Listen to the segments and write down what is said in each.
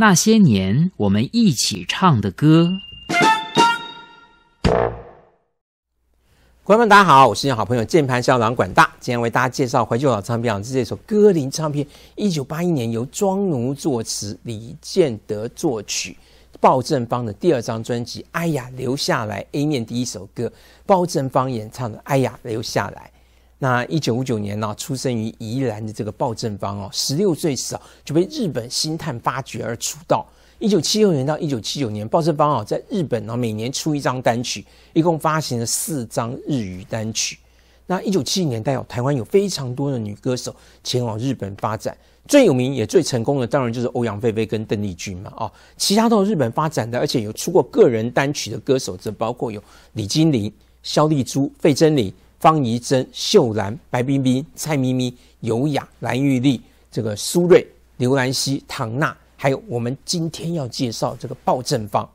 那些年我们一起唱的歌，观众们大家好，我是你好朋友键盘校郎管大，今天为大家介绍怀旧老唱片，是这首歌林唱片一九八一年由庄奴作词，李建德作曲，鲍振芳的第二张专辑《哎呀留下来》A 面第一首歌，鲍振芳演唱的《哎呀留下来》。那一九五九年呢，出生于宜兰的这个鲍正芳哦，十六岁时啊就被日本星探发掘而出道。一九七六年到一九七九年，鲍正芳啊在日本呢每年出一张单曲，一共发行了四张日语单曲。那一九七零年代，台湾有非常多的女歌手前往日本发展，最有名也最成功的当然就是欧阳菲菲跟邓丽君嘛。啊，其他到日本发展的，而且有出过个人单曲的歌手，则包括有李金玲、萧丽珠、费贞玲。方怡珍、秀兰、白冰冰、蔡咪咪、尤雅、蓝玉丽，这个苏芮、刘兰希、唐娜，还有我们今天要介绍这个鲍正芳。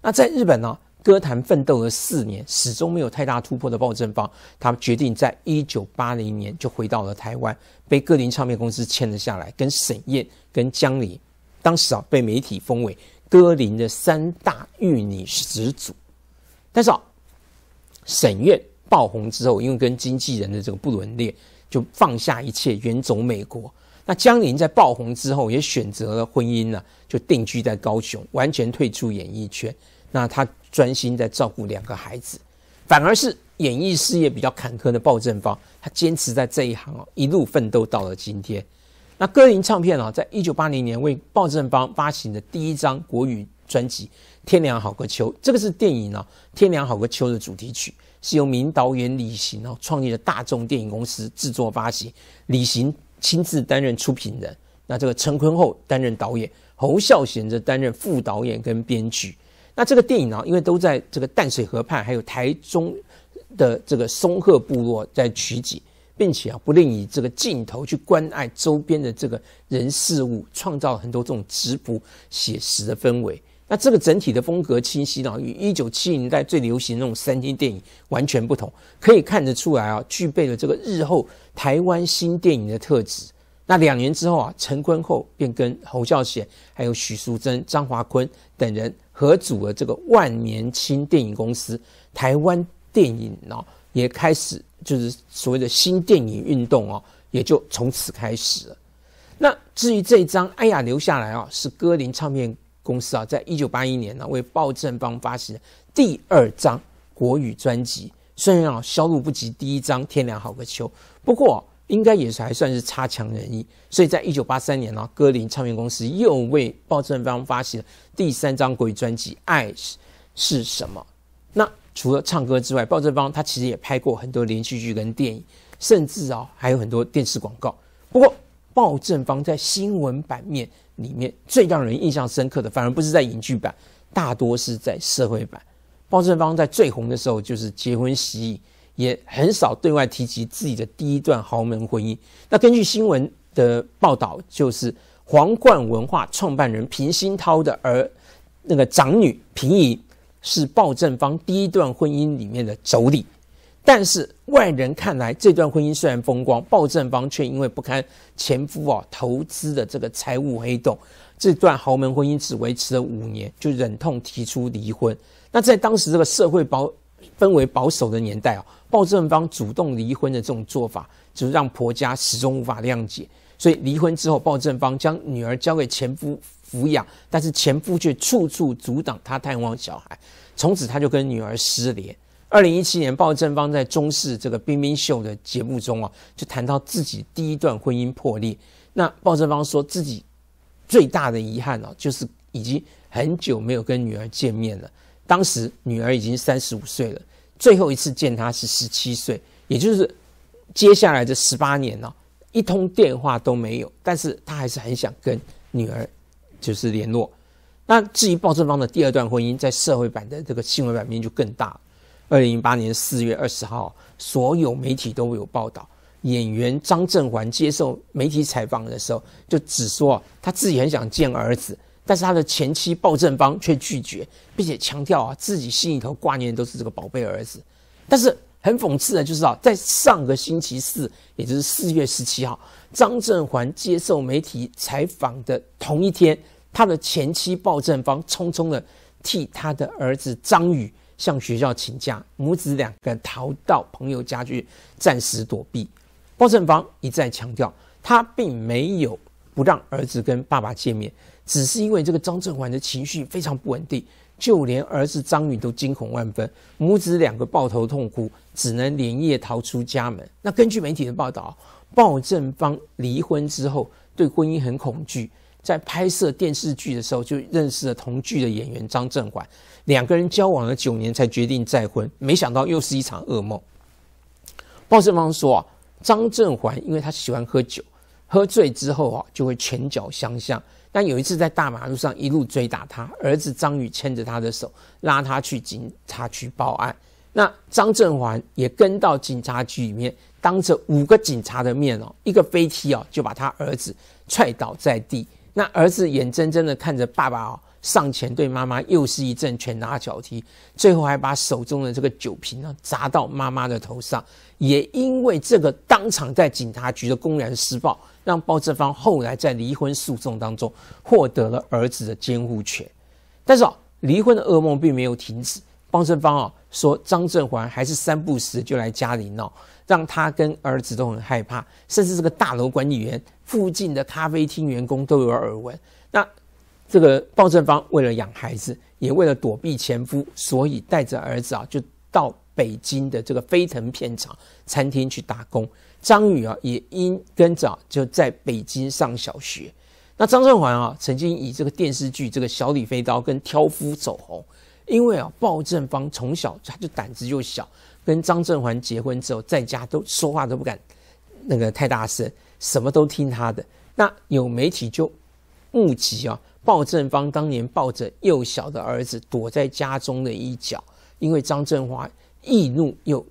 那在日本呢，歌坛奋斗了四年，始终没有太大突破的鲍正芳，他决定在一九八零年就回到了台湾，被歌林唱片公司签了下来，跟沈燕、跟江玲，当时啊被媒体封为歌林的三大玉女始祖。但是啊，沈燕爆红之后，因为跟经纪人的这个不伦恋，就放下一切，远走美国。那江林在爆红之后，也选择了婚姻了，就定居在高雄，完全退出演艺圈。那她专心在照顾两个孩子，反而是演艺事业比较坎坷的鲍正邦，他坚持在这一行哦，一路奋斗到了今天。那歌林唱片啊，在一九八零年为鲍正邦发行的第一张国语专辑《天凉好个秋》，这个是电影《啊天凉好个秋》的主题曲。是由名导演李行哦创立的大众电影公司制作发行，李行亲自担任出品人，那这个陈坤厚担任导演，侯孝贤则担任副导演跟编剧。那这个电影啊，因为都在这个淡水河畔，还有台中的这个松鹤部落在取景，并且啊，不吝以这个镜头去关爱周边的这个人事物，创造很多这种质朴写实的氛围。那这个整体的风格清晰呢，与一九七零代最流行那种三 D 电影完全不同，可以看得出来啊，具备了这个日后台湾新电影的特质。那两年之后啊，陈坤厚便跟侯孝贤、还有许淑珍、张华坤等人合组了这个万年青电影公司，台湾电影呢也开始就是所谓的新电影运动哦，也就从此开始了。那至于这一张，哎呀，留下来啊，是歌林唱片。公司啊，在一九八一年呢，为鲍振邦发行第二张国语专辑。虽然啊，销路不及第一张《天凉好个秋》，不过应该也是还算是差强人意。所以在一九八三年呢，歌林唱片公司又为鲍振邦发行了第三张国语专辑《爱是是什么》。那除了唱歌之外，鲍振邦他其实也拍过很多连续剧跟电影，甚至啊，还有很多电视广告。不过，鲍振邦在新闻版面。里面最让人印象深刻的，反而不是在影剧版，大多是在社会版。鲍振芳在最红的时候就是结婚喜宴，也很少对外提及自己的第一段豪门婚姻。那根据新闻的报道，就是皇冠文化创办人平鑫涛的儿，那个长女平怡，是鲍振芳第一段婚姻里面的妯娌。但是外人看来，这段婚姻虽然风光，鲍政方却因为不堪前夫啊投资的这个财务黑洞，这段豪门婚姻只维持了五年，就忍痛提出离婚。那在当时这个社会保氛围保守的年代啊，鲍政方主动离婚的这种做法，就让婆家始终无法谅解。所以离婚之后，鲍政方将女儿交给前夫抚养，但是前夫却处处阻挡她探望小孩，从此他就跟女儿失联。二零一七年，鲍正方在中视这个《冰冰秀》的节目中啊，就谈到自己第一段婚姻破裂。那鲍正方说自己最大的遗憾哦，就是已经很久没有跟女儿见面了。当时女儿已经三十五岁了，最后一次见她是十七岁，也就是接下来的十八年哦，一通电话都没有。但是他还是很想跟女儿就是联络。那至于鲍正方的第二段婚姻，在社会版的这个新闻版面就更大。二零一八年四月二十号，所有媒体都有报道，演员张振环接受媒体采访的时候，就只说他自己很想见儿子，但是他的前妻鲍正邦却拒绝，并且强调啊，自己心里头挂念的都是这个宝贝儿子。但是很讽刺的就是啊，在上个星期四，也就是四月十七号，张振环接受媒体采访的同一天，他的前妻鲍正邦匆匆的替他的儿子张宇。向学校请假，母子两个逃到朋友家去暂时躲避。鲍正芳一再强调，他并没有不让儿子跟爸爸见面，只是因为这个张正环的情绪非常不稳定，就连儿子张宇都惊恐万分，母子两个抱头痛哭，只能连夜逃出家门。那根据媒体的报道，鲍正芳离婚之后对婚姻很恐惧。在拍摄电视剧的时候，就认识了同剧的演员张振环，两个人交往了九年，才决定再婚。没想到又是一场噩梦。鲍胜芳说啊，张振环因为他喜欢喝酒，喝醉之后啊，就会拳脚相向。但有一次在大马路上一路追打他儿子张宇，牵着他的手拉他去警察局报案。那张振环也跟到警察局里面，当着五个警察的面哦，一个飞踢啊，就把他儿子踹倒在地。那儿子眼睁睁的看着爸爸哦上前对妈妈又是一阵拳打脚踢，最后还把手中的这个酒瓶啊砸到妈妈的头上。也因为这个当场在警察局的公然施暴，让包志芳后来在离婚诉讼当中获得了儿子的监护权。但是啊，离婚的噩梦并没有停止。鲍振方啊说，张振环还是三不时就来家里闹，让他跟儿子都很害怕，甚至这个大楼管理员、附近的咖啡厅员工都有耳闻。那这个鲍振方为了养孩子，也为了躲避前夫，所以带着儿子啊，就到北京的这个飞腾片场餐厅去打工。张宇啊，也因跟着就在北京上小学。那张振环啊，曾经以这个电视剧《这个小李飞刀》跟《挑夫》走红。因为啊，鲍振芳从小他就胆子就小，跟张振环结婚之后，在家都说话都不敢那个太大声，什么都听他的。那有媒体就目击啊，鲍振芳当年抱着幼小的儿子躲在家中的一角，因为张振华易怒又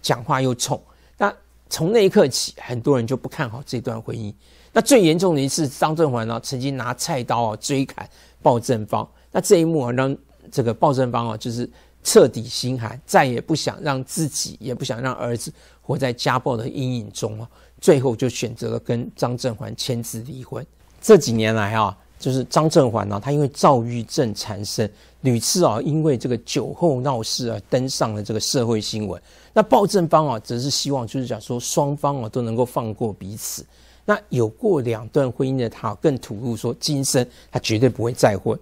讲话又冲。那从那一刻起，很多人就不看好这段婚姻。那最严重的一次，张振环呢曾经拿菜刀啊追砍鲍振芳。那这一幕让。这个鲍正邦啊，就是彻底心寒，再也不想让自己，也不想让儿子活在家暴的阴影中啊。最后就选择了跟张振环签字离婚。这几年来啊，就是张振环呢，他因为躁郁症缠身，屡次啊因为这个酒后闹事啊，登上了这个社会新闻。那鲍正邦啊，则是希望就是讲说，双方啊都能够放过彼此。那有过两段婚姻的他，更吐露说，今生他绝对不会再婚。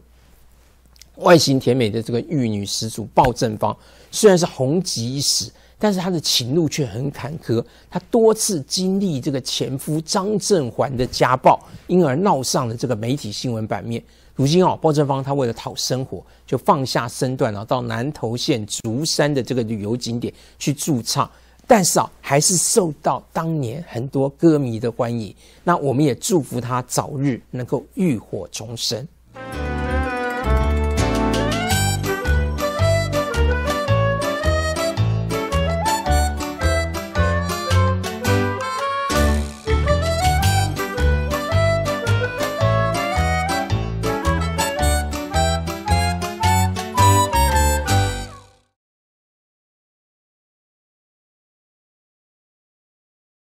外形甜美的这个玉女始祖鲍震芳，虽然是红极一时，但是她的情路却很坎坷。她多次经历这个前夫张振环的家暴，因而闹上了这个媒体新闻版面。如今哦，鲍震芳她为了讨生活，就放下身段啊，到南投县竹山的这个旅游景点去驻唱。但是啊，还是受到当年很多歌迷的欢迎。那我们也祝福她早日能够浴火重生。